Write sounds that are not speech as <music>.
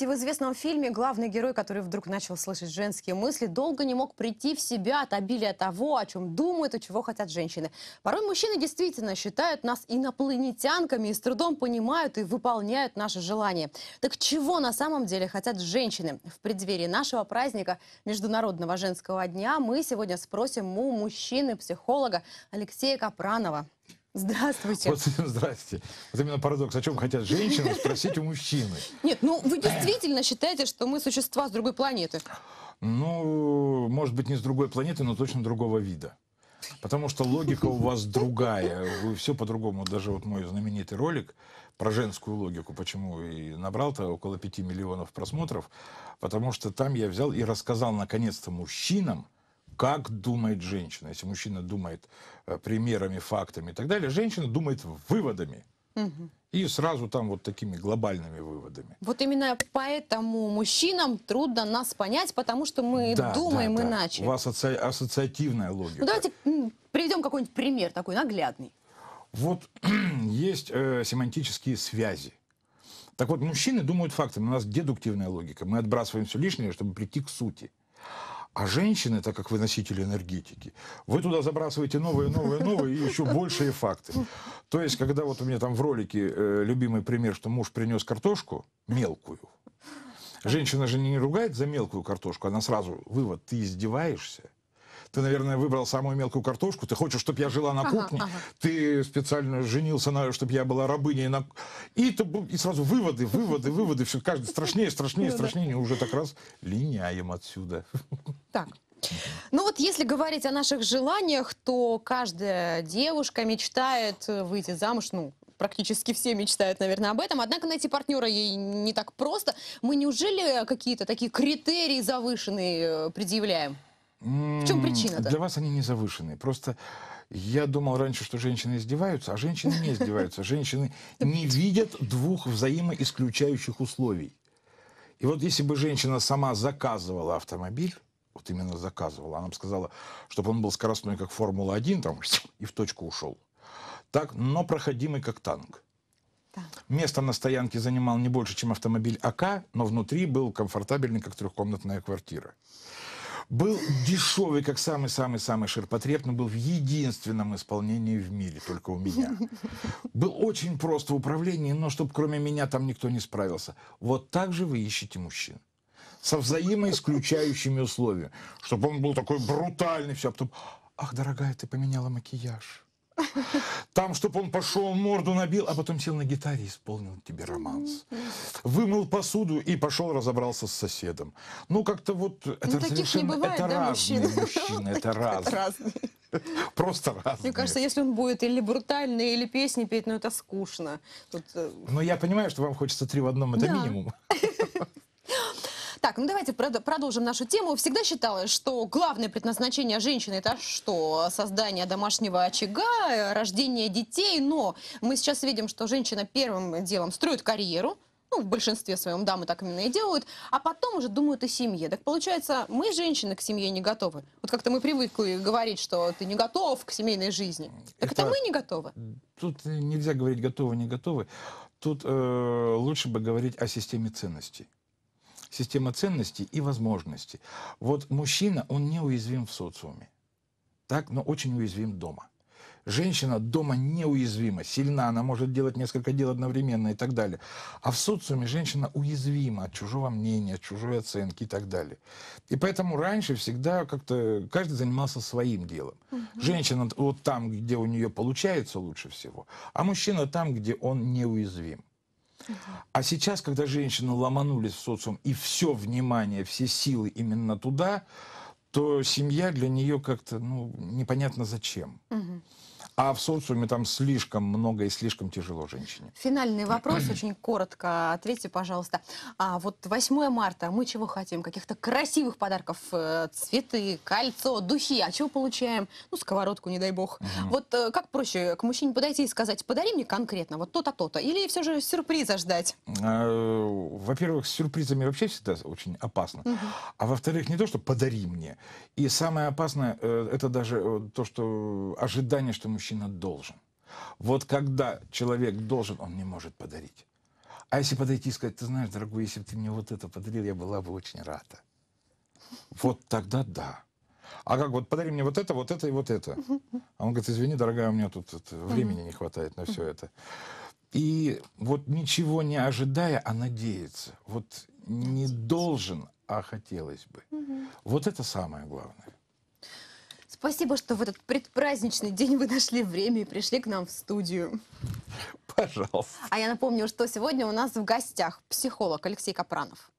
Помните, в известном фильме главный герой, который вдруг начал слышать женские мысли, долго не мог прийти в себя от обилия того, о чем думают и чего хотят женщины. Порой мужчины действительно считают нас инопланетянками и с трудом понимают и выполняют наши желания. Так чего на самом деле хотят женщины? В преддверии нашего праздника Международного женского дня мы сегодня спросим у мужчины-психолога Алексея Капранова. Здравствуйте. Вот, <laughs> здрасте. Вот именно парадокс. О чем хотят женщины спросить у мужчины? Нет, ну вы действительно считаете, что мы существа с другой планеты? Ну, может быть, не с другой планеты, но точно другого вида. Потому что логика у вас другая. Вы все по-другому. Даже вот мой знаменитый ролик про женскую логику, почему и набрал-то около пяти миллионов просмотров, потому что там я взял и рассказал наконец-то мужчинам, как думает женщина. Если мужчина думает э, примерами, фактами и так далее, женщина думает выводами. Угу. И сразу там вот такими глобальными выводами. Вот именно поэтому мужчинам трудно нас понять, потому что мы да, думаем да, да. иначе. У вас асоци... ассоциативная логика. Ну, давайте приведем какой-нибудь пример такой наглядный. Вот <clears throat> есть э, семантические связи. Так вот, мужчины думают фактами, у нас дедуктивная логика. Мы отбрасываем все лишнее, чтобы прийти к сути. А женщины, так как вы носители энергетики, вы туда забрасываете новые, новые, новые и еще большие факты. То есть, когда вот у меня там в ролике э, любимый пример, что муж принес картошку мелкую, женщина же не ругает за мелкую картошку, она сразу, вывод, ты издеваешься ты, наверное, выбрал самую мелкую картошку, ты хочешь, чтобы я жила на кухне, ага, ага. ты специально женился на, чтобы я была рабыней на... И, это и сразу выводы, выводы, выводы, все, каждый страшнее, страшнее, ну страшнее, уже так раз линяем отсюда. Так. Ну вот если говорить о наших желаниях, то каждая девушка мечтает э, выйти замуж, ну, практически все мечтают, наверное, об этом. Однако найти партнера ей не так просто. Мы неужели какие-то такие критерии завышенные э, предъявляем? В чем причина? -то? Для вас они не завышенные. Просто я думал раньше, что женщины издеваются, а женщины не издеваются. Женщины не видят двух взаимоисключающих условий. И вот если бы женщина сама заказывала автомобиль, вот именно заказывала. Она сказала, чтобы он был скоростной, как Формула-1, там, <sniffs> и в точку ушел. Так, но проходимый, как танк. Да. Место на стоянке занимал не больше, чем автомобиль АК, но внутри был комфортабельный, как трехкомнатная квартира. Был дешевый, как самый-самый-самый ширпотреб, но был в единственном исполнении в мире, только у меня. <laughs> Был очень прост в управлении, но чтобы кроме меня там никто не справился. Вот так же вы ищете мужчин со взаимоисключающими условиями. Чтобы он был такой брутальный, все, а потом, ах, дорогая, ты поменяла макияж. Там, чтобы он пошел, морду набил, а потом сел на гитаре и исполнил тебе романс. Вымыл посуду и пошел разобрался с соседом. Ну, как-то вот... Ну, это совершенно... бывает, это да, мужчины? мужчины это разные. Просто разные. Мне кажется, если он будет или брутальный, или песни петь, ну это скучно. Э, Но я понимаю, что вам хочется три в одном, это минимум. <laughs> Так, ну давайте продолжим нашу тему. Всегда считалось, что главное предназначение женщины это что? Создание домашнего очага, рождение детей. Но мы сейчас видим, что женщина первым делом строит карьеру, ну, в большинстве своем дамы так именно и делают, а потом уже думают о семье. Так получается, мы, женщины, к семье не готовы. Вот как-то мы привыкли говорить, что ты не готов к семейной жизни. Так это, это мы не готовы. Тут нельзя говорить готовы, не готовы. Тут э, лучше бы говорить о системе ценностей система ценностей и возможностей. Вот мужчина, он неуязвим в социуме, так, но очень уязвим дома. Женщина дома неуязвима, сильна, она может делать несколько дел одновременно и так далее. А в социуме женщина уязвима от чужого мнения, от чужой оценки и так далее. И поэтому раньше всегда как-то каждый занимался своим делом. Угу. Женщина вот там, где у нее получается лучше всего, а мужчина там, где он неуязвим. А сейчас, когда женщины ломанулись в социум и все внимание, все силы именно туда, то семья для нее как-то ну, непонятно зачем. А в социуме там слишком много и слишком тяжело женщине. Финальный вопрос, <clears throat> очень коротко ответьте, пожалуйста. А вот 8 марта, мы чего хотим? Каких-то красивых подарков, э, цветы, кольцо, духи. А чего получаем? Ну, сковородку, не дай бог. Угу. Вот э, как проще к мужчине подойти и сказать, подари мне конкретно вот то-то, то-то? Или все же сюрприза ждать? Э, во-первых, с сюрпризами вообще всегда очень опасно. Угу. А во-вторых, не то, что подари мне, и самое опасное, э, это даже э, то, что э, ожидание, что мужчина должен. Вот когда человек должен, он не может подарить. А если подойти и сказать, ты знаешь, дорогой, если бы ты мне вот это подарил, я была бы очень рада. Вот тогда да. А как вот подари мне вот это, вот это и вот это. А он говорит, извини, дорогая, у меня тут это, времени не хватает на все это. И вот ничего не ожидая, а надеяться. Вот не должен, а хотелось бы. Вот это самое главное. Спасибо, что в этот предпраздничный день вы нашли время и пришли к нам в студию. Пожалуйста. А я напомню, что сегодня у нас в гостях психолог Алексей Капранов.